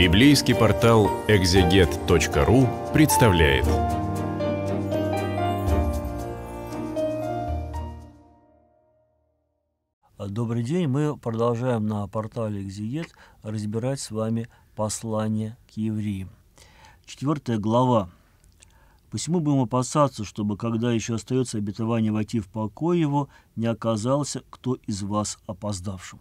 Библейский портал экзегет.ру представляет. Добрый день. Мы продолжаем на портале Экзегет разбирать с вами послание к евреям. Четвертая глава. Посему будем опасаться, чтобы, когда еще остается обетование войти в покой его, не оказался кто из вас опоздавшим.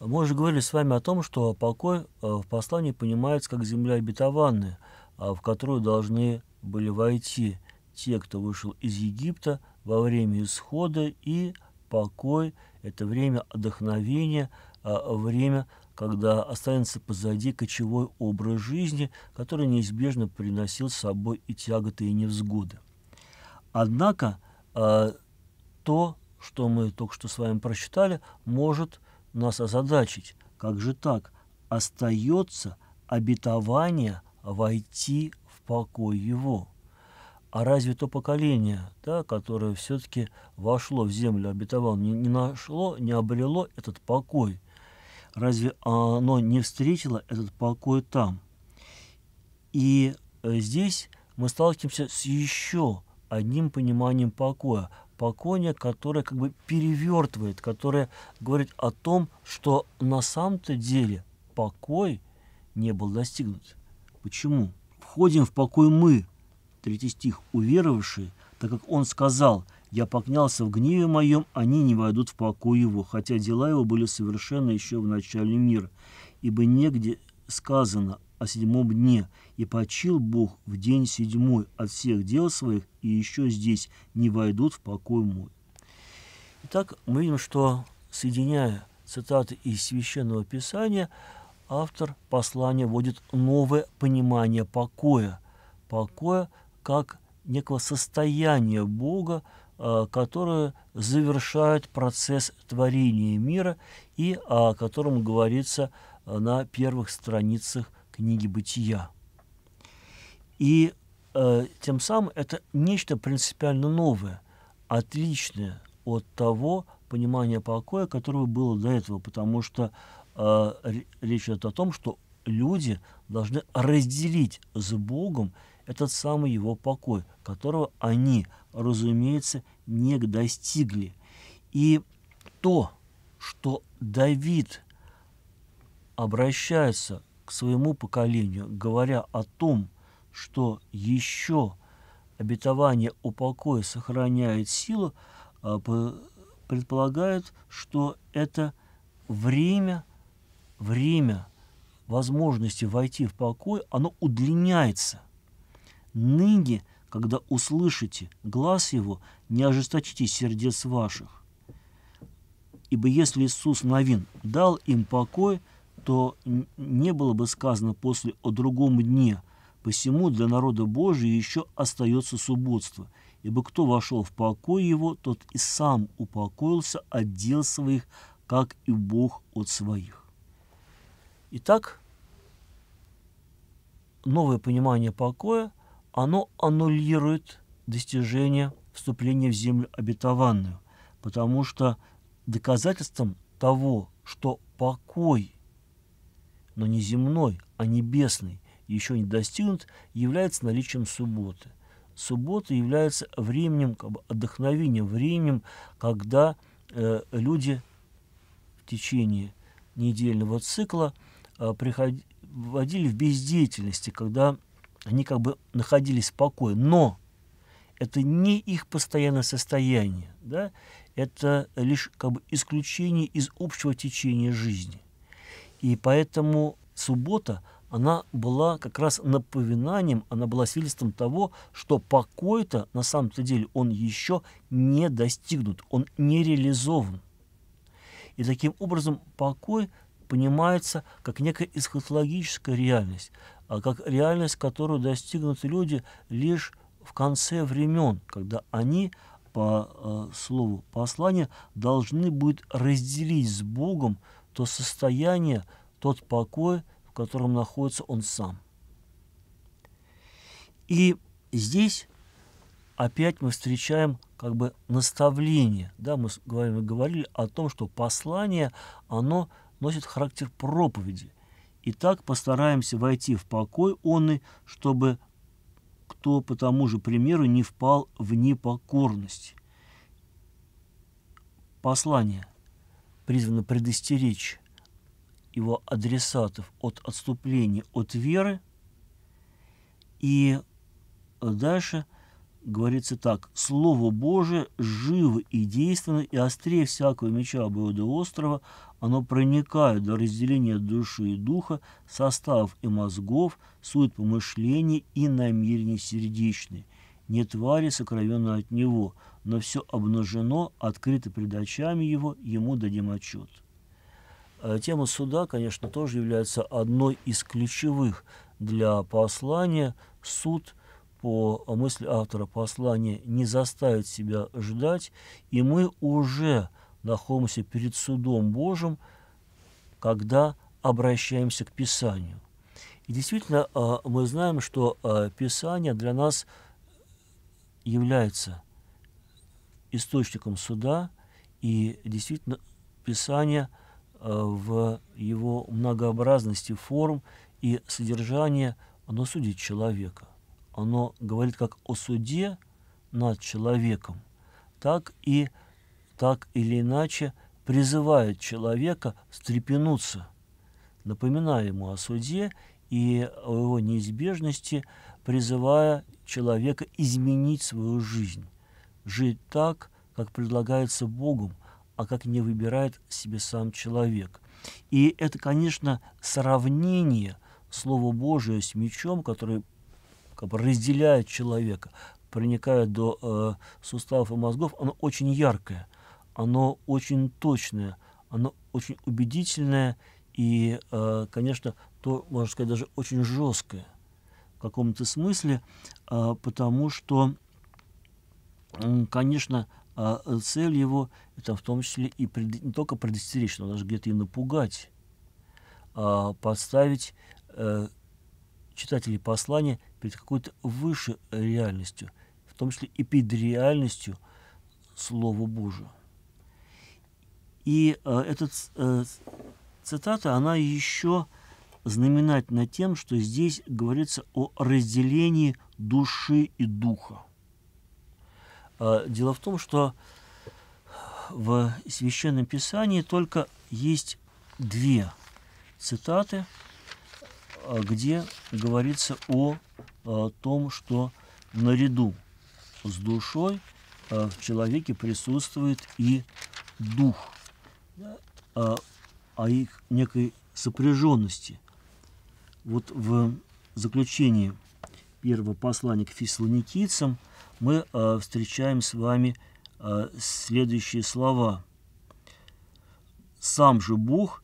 Мы уже говорили с вами о том, что покой э, в послании понимается как земля обетованная, а, в которую должны были войти те, кто вышел из Египта во время исхода, и покой – это время отдохновения, а, время, когда останется позади кочевой образ жизни, который неизбежно приносил с собой и тяготы, и невзгоды. Однако а, то, что мы только что с вами прочитали, может – нас озадачить. Как же так? Остается обетование войти в покой его. А разве то поколение, да, которое все-таки вошло в землю обетован, не, не нашло, не обрело этот покой? Разве оно не встретило этот покой там? И э, здесь мы сталкиваемся с еще одним пониманием покоя, подспокойние, которое как бы перевертывает, которое говорит о том, что на самом-то деле покой не был достигнут. Почему? Входим в покой мы, третий стих, уверовавшие, так как он сказал, «Я поклялся в гневе моем, они не войдут в покой его, хотя дела его были совершены еще в начале мира, ибо негде сказано о седьмом дне, и почил Бог в день седьмой от всех дел своих, и еще здесь не войдут в покой мой». Итак, мы видим, что, соединяя цитаты из Священного Писания, автор послания вводит новое понимание покоя, покоя как некого состояния Бога, э, которое завершает процесс творения мира и о котором говорится э, на первых страницах книги бытия. И э, тем самым это нечто принципиально новое, отличное от того понимания покоя, которое было до этого, потому что э, речь идет о том, что люди должны разделить с Богом этот самый его покой, которого они, разумеется, не достигли. И то, что Давид обращается к своему поколению, говоря о том, что еще обетование о покое сохраняет силу, а, предполагает, что это время, время возможности войти в покой, оно удлиняется. Ныне, когда услышите глаз его, не ожесточите сердец ваших. Ибо если Иисус Новин дал им покой – то не было бы сказано после «о другом дне», посему для народа Божия еще остается субботство, ибо кто вошел в покой его, тот и сам упокоился от дел своих, как и Бог от своих. Итак, новое понимание покоя, оно аннулирует достижение вступления в землю обетованную, потому что доказательством того, что покой – но не земной, а небесный, еще не достигнут, является наличием субботы. Суббота является временем как бы, отдохновением, временем, когда э, люди в течение недельного цикла э, приходи, в бездеятельности, когда они как бы находились в покое. Но это не их постоянное состояние, да? это лишь как бы исключение из общего течения жизни. И поэтому суббота, она была как раз напоминанием, она была свидетельством того, что покой-то на самом-то деле он еще не достигнут, он не реализован. И таким образом покой понимается как некая эсхатологическая реальность, а как реальность, которую достигнут люди лишь в конце времен, когда они, по э, слову послания, должны будут разделить с Богом то состояние, тот покой, в котором находится он сам. И здесь опять мы встречаем как бы наставление. Да, мы говорили, говорили о том, что послание, оно носит характер проповеди. Итак, постараемся войти в покой он и, чтобы кто по тому же примеру не впал в непокорность. Послание призвано предостеречь его адресатов от отступления от веры. И э, дальше говорится так. «Слово Божие живо и действенно, и острее всякого меча обода острова, оно проникает до разделения души и духа, составов и мозгов, суть помышлений и намерений сердечные не твари сокровенно от него, но все обнажено, открыто пред очами его, ему дадим отчет. Э, тема суда, конечно, тоже является одной из ключевых для послания. Суд, по э, мысли автора послания, не заставит себя ждать, и мы уже находимся перед судом Божьим, когда обращаемся к Писанию. И действительно, э, мы знаем, что Писание для нас – является источником суда, и действительно Писание э, в его многообразности форм и содержания, оно судит человека. Оно говорит как о суде над человеком, так и так или иначе призывает человека встрепенуться, напоминая ему о суде и о его неизбежности, призывая человека изменить свою жизнь, жить так, как предлагается Богом, а как не выбирает себе сам человек. И это, конечно, сравнение Слова Божия с мечом, который как бы разделяет человека, проникает до э, суставов и мозгов, оно очень яркое, оно очень точное, оно очень убедительное и, э, конечно, то, можно сказать, даже очень жесткое – в каком-то смысле, а, потому что, конечно, а, цель его это в том числе и пред, не только предостеречь, но даже где-то и напугать, а, поставить э, читателей послания перед какой-то выше реальностью, в том числе и перед реальностью Слова Божия. И э, эта э, цитата, она еще знаменательно тем, что здесь говорится о разделении души и духа. А, дело в том, что в Священном Писании только есть две цитаты, а, где говорится о, о а, том, что наряду с душой в человеке присутствует и дух, о их некой сопряженности вот в заключении первого послания к фессалоникийцам мы э, встречаем с вами э, следующие слова. «Сам же Бог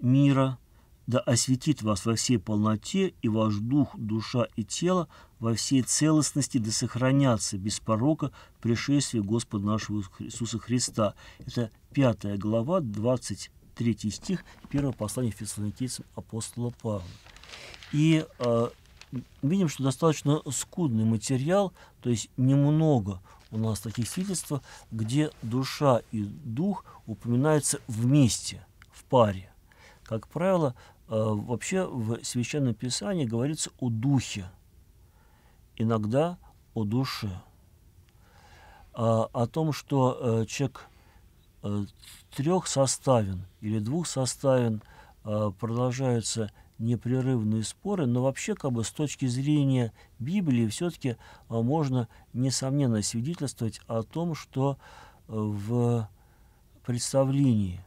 мира да осветит вас во всей полноте, и ваш дух, душа и тело во всей целостности да сохранятся без порока пришествия Господа нашего Иисуса Христа». Это 5 глава, 23 стих, 1 послания фессалоникийцам апостола Павла. И э, видим, что достаточно скудный материал, то есть немного у нас таких свидетельств, где душа и дух упоминаются вместе, в паре. Как правило, э, вообще в Священном Писании говорится о духе, иногда о душе. Э, о том, что э, человек э, трех составен или двух составен, э, продолжаются непрерывные споры, но вообще как бы с точки зрения Библии все-таки э, можно несомненно свидетельствовать о том, что э, в представлении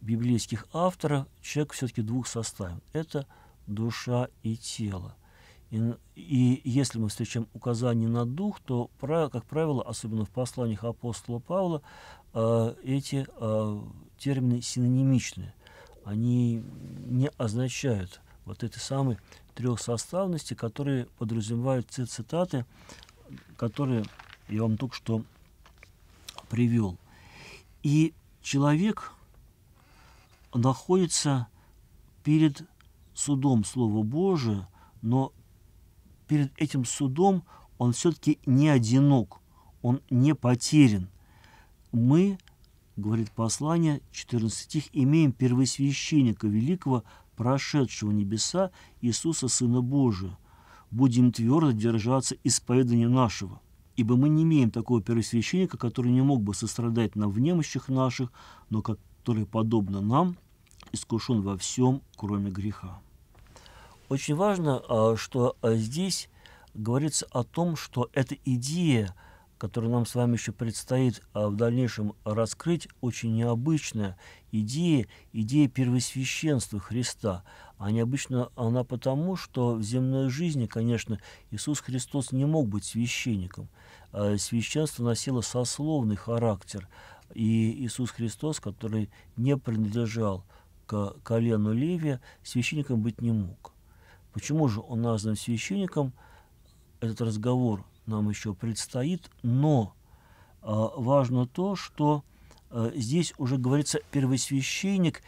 библейских авторов человек все-таки двух составен. Это душа и тело. И, и если мы встречаем указание на дух, то, как правило, особенно в посланиях апостола Павла, э, эти термины синонимичны они не означают вот этой самой трехсоставности, которые подразумевают те цитаты, которые я вам только что привел. И человек находится перед судом Слова Божия, но перед этим судом он все-таки не одинок, он не потерян. Мы говорит послание 14 стих, имеем первосвященника великого, прошедшего небеса, Иисуса Сына Божия. Будем твердо держаться исповедания нашего, ибо мы не имеем такого первосвященника, который не мог бы сострадать нам в немощах наших, но который, подобно нам, искушен во всем, кроме греха. Очень важно, а, что а, здесь говорится о том, что эта идея – которую нам с вами еще предстоит а в дальнейшем раскрыть, очень необычная идея, идея первосвященства Христа. А необычно она потому, что в земной жизни, конечно, Иисус Христос не мог быть священником. А священство носило сословный характер. И Иисус Христос, который не принадлежал к колену Левия, священником быть не мог. Почему же он назван священником? Этот разговор – нам еще предстоит, но а, важно то, что а, здесь уже говорится первосвященник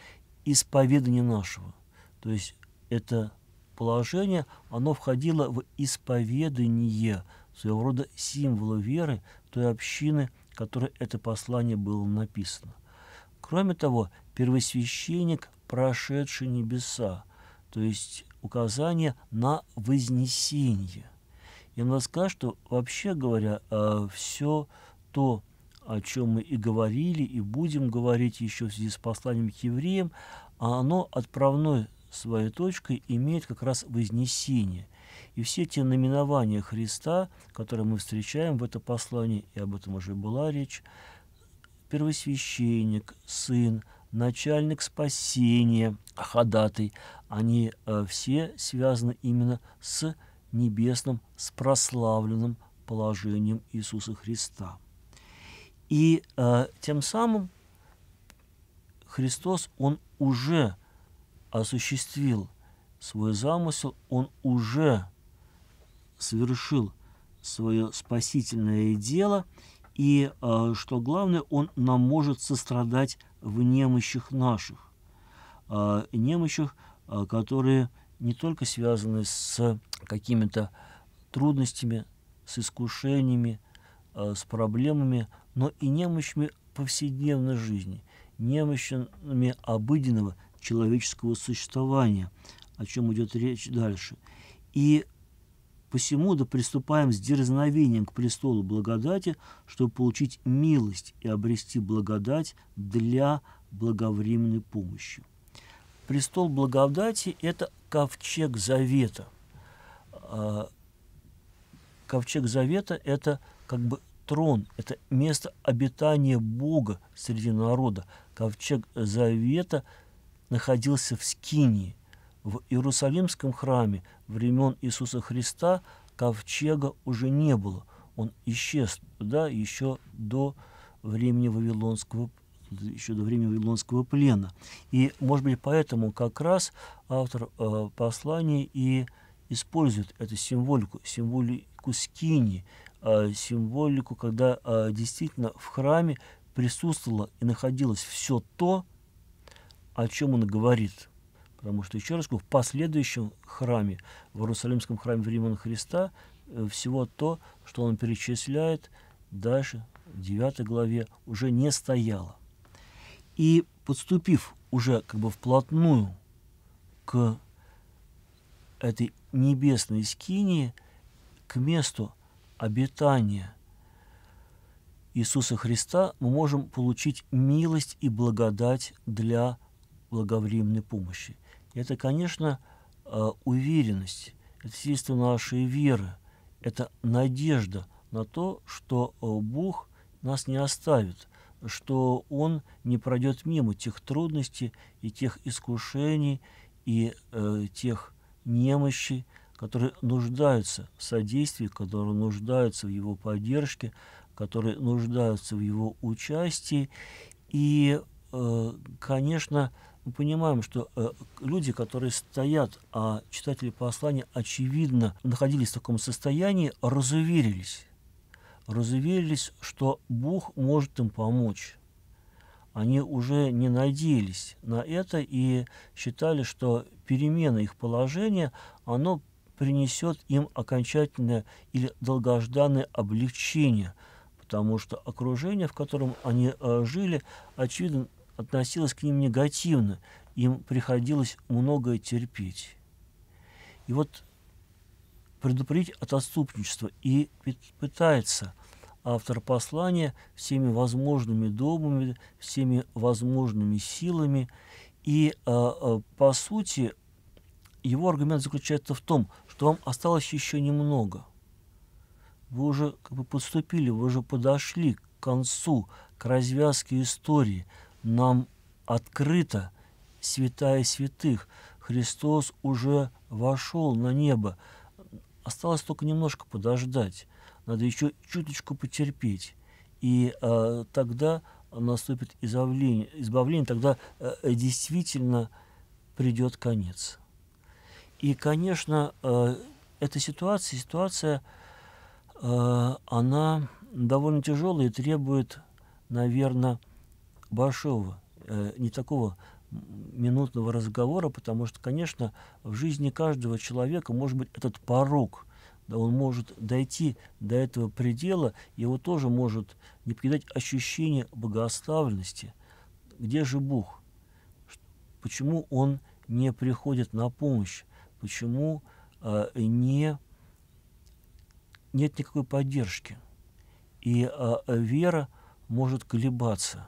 исповедания нашего. То есть это положение, оно входило в исповедание, своего рода символа веры той общины, которой это послание было написано. Кроме того, первосвященник, прошедший небеса, то есть указание на вознесение – и надо сказать, что вообще говоря, э, все то, о чем мы и говорили, и будем говорить еще в связи с посланием к евреям, оно отправной своей точкой имеет как раз вознесение. И все те наименования Христа, которые мы встречаем в этом послании, и об этом уже была речь, первосвященник, сын, начальник спасения, ходатай, они э, все связаны именно с небесным с прославленным положением Иисуса Христа. И э, тем самым Христос, Он уже осуществил свой замысел, Он уже совершил свое спасительное дело, и, э, что главное, Он нам может сострадать в немощах наших, э, немощах, э, которые не только связаны с какими-то трудностями, с искушениями, э, с проблемами, но и немощами повседневной жизни, немощами обыденного человеческого существования, о чем идет речь дальше. И посему да приступаем с дерзновением к престолу благодати, чтобы получить милость и обрести благодать для благовременной помощи. Престол благодати – это ковчег завета – а, ковчег завета – это как бы трон, это место обитания Бога среди народа. Ковчег завета находился в Скинии. В Иерусалимском храме времен Иисуса Христа ковчега уже не было. Он исчез да, еще до времени Вавилонского еще до времени Вавилонского плена. И, может быть, поэтому как раз автор э, послания и используют эту символику, символику скини, а, символику, когда а, действительно в храме присутствовало и находилось все то, о чем он говорит. Потому что, еще раз говорю, в последующем храме, в Иерусалимском храме времен Христа, э, всего то, что он перечисляет дальше, в 9 главе, уже не стояло. И подступив уже как бы вплотную к этой небесной скинии к месту обитания Иисуса Христа мы можем получить милость и благодать для благовременной помощи. Это, конечно, э, уверенность, это свидетельство нашей веры, это надежда на то, что э, Бог нас не оставит, что Он не пройдет мимо тех трудностей и тех искушений и э, тех немощи, которые нуждаются в содействии, которые нуждаются в его поддержке, которые нуждаются в его участии. И, э, конечно, мы понимаем, что э, люди, которые стоят, а читатели послания, очевидно, находились в таком состоянии, разуверились. Разуверились, что Бог может им помочь. Они уже не надеялись на это и считали, что перемена их положения, оно принесет им окончательное или долгожданное облегчение, потому что окружение, в котором они э, жили, очевидно, относилось к ним негативно, им приходилось многое терпеть. И вот предупредить от отступничества и пытается автор послания всеми возможными домами, всеми возможными силами – и, э, э, по сути, его аргумент заключается в том, что вам осталось еще немного. Вы уже как бы подступили, вы уже подошли к концу, к развязке истории. Нам открыто святая святых. Христос уже вошел на небо. Осталось только немножко подождать. Надо еще чуточку потерпеть. И э, тогда наступит избавление, избавление тогда э, действительно придет конец. И, конечно, э, эта ситуация, ситуация, э, она довольно тяжелая и требует, наверное, большого, э, не такого минутного разговора, потому что, конечно, в жизни каждого человека может быть этот порог он может дойти до этого предела, его тоже может не покидать ощущение богославленности. Где же Бог? Почему он не приходит на помощь? Почему э, не, нет никакой поддержки? И э, вера может колебаться.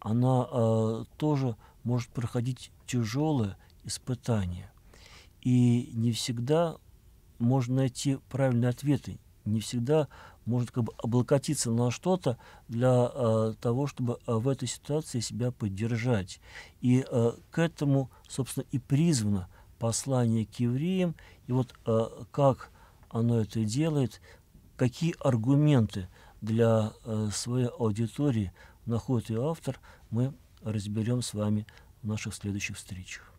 Она э, тоже может проходить тяжелое испытание. И не всегда можно найти правильные ответы. Не всегда может как бы облокотиться на что-то для э, того, чтобы а, в этой ситуации себя поддержать. И э, к этому, собственно, и призвано послание к евреям. И вот э, как оно это делает, какие аргументы для э, своей аудитории находит и автор, мы разберем с вами в наших следующих встречах.